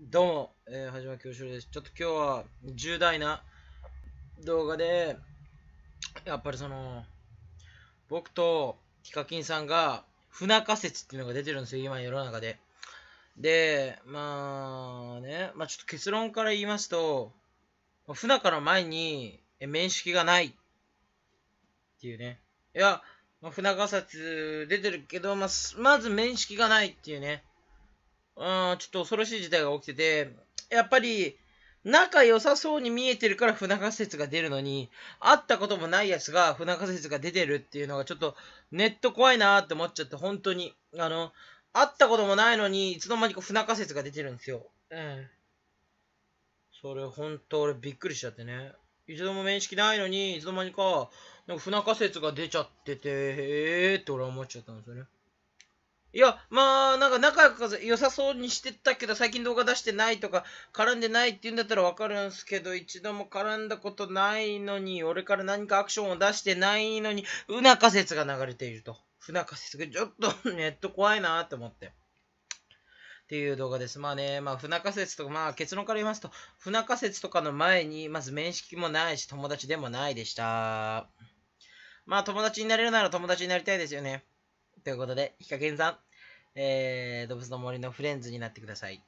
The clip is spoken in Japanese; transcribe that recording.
どうも、えー、はじまきょうしです。ちょっと今日は重大な動画で、やっぱりその、僕とヒカキンさんが、不仲説っていうのが出てるんですよ、今世の中で。で、まあね、まあ、ちょっと結論から言いますと、不仲の前に面識がないっていうね。いや、まあ、不仲説出てるけど、まあ、まず面識がないっていうね。うん、ちょっと恐ろしい事態が起きてて、やっぱり、仲良さそうに見えてるから不仲説が出るのに、会ったこともないやつが不仲説が出てるっていうのがちょっとネット怖いなーって思っちゃって、本当に。あの、会ったこともないのに、いつの間にか不仲説が出てるんですよ。うん。それ本当俺びっくりしちゃってね。一度も面識ないのに、いつの間にか、なんか不仲説が出ちゃってて、えーって俺は思っちゃったんですよね。いや、まあ、なんか仲良さそうにしてたけど、最近動画出してないとか、絡んでないって言うんだったらわかるんすけど、一度も絡んだことないのに、俺から何かアクションを出してないのに、うな仮説が流れていると。不仲説が、ちょっと ネット怖いなって思って。っていう動画です。まあね、まあ、不仲説とか、まあ結論から言いますと、不仲説とかの前に、まず面識もないし、友達でもないでした。まあ友達になれるなら友達になりたいですよね。ということで、ヒカキンさん、えー、動物の森のフレンズになってください。